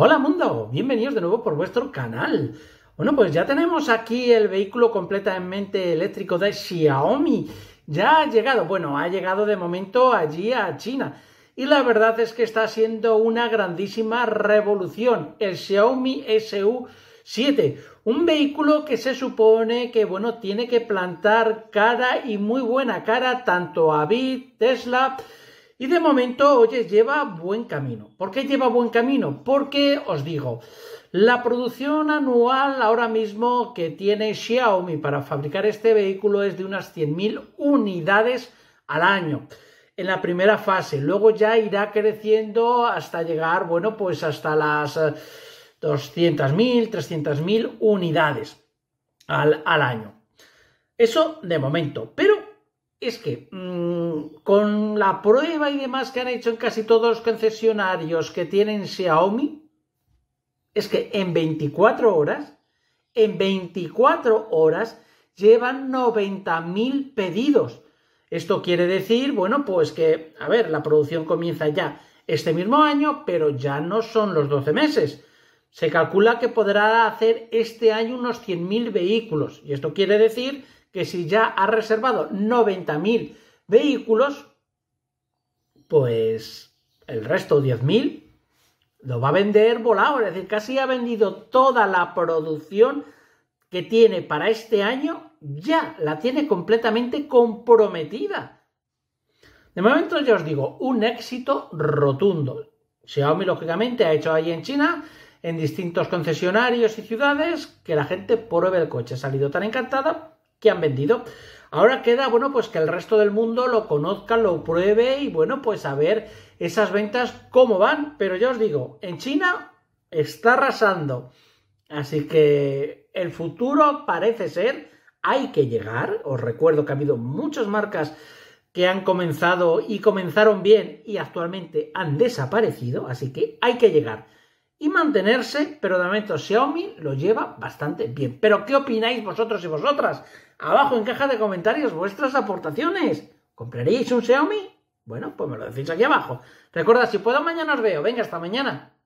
Hola mundo, bienvenidos de nuevo por vuestro canal. Bueno, pues ya tenemos aquí el vehículo completamente eléctrico de Xiaomi. Ya ha llegado, bueno, ha llegado de momento allí a China. Y la verdad es que está siendo una grandísima revolución, el Xiaomi SU7. Un vehículo que se supone que, bueno, tiene que plantar cara y muy buena cara tanto a Bit, Tesla, y de momento, oye, lleva buen camino. ¿Por qué lleva buen camino? Porque, os digo, la producción anual ahora mismo que tiene Xiaomi para fabricar este vehículo es de unas 100.000 unidades al año en la primera fase. Luego ya irá creciendo hasta llegar, bueno, pues hasta las 200.000, eh, 300.000 unidades al, año. Eso de momento. Pero es que mm, con, la prueba y demás que han hecho en casi todos los concesionarios que tienen Xiaomi, es que en 24 horas, en 24 horas, llevan 90.000 pedidos. Esto quiere decir, bueno, pues que, a ver, la producción comienza ya este mismo año, pero ya no son los 12 meses. Se calcula que podrá hacer este año unos 100.000 vehículos. Y esto quiere decir que si ya ha reservado 90.000 vehículos, pues el resto, 10.000, lo va a vender volado. Es decir, casi ha vendido toda la producción que tiene para este año, ya la tiene completamente comprometida. De momento yo os digo, un éxito rotundo. Xiaomi, lógicamente, ha hecho ahí en China, en distintos concesionarios y ciudades, que la gente pruebe el coche. Ha salido tan encantada que han vendido. Ahora queda, bueno, pues que el resto del mundo lo conozca, lo pruebe y bueno, pues a ver esas ventas cómo van. Pero yo os digo, en China está arrasando. Así que el futuro parece ser, hay que llegar. Os recuerdo que ha habido muchas marcas que han comenzado y comenzaron bien y actualmente han desaparecido, así que hay que llegar y mantenerse, pero de momento Xiaomi lo lleva bastante bien. Pero ¿qué opináis vosotros y vosotras? Abajo en caja de comentarios vuestras aportaciones. compraréis un Xiaomi? Bueno, pues me lo decís aquí abajo. Recuerda, si puedo, mañana os veo. Venga, hasta mañana.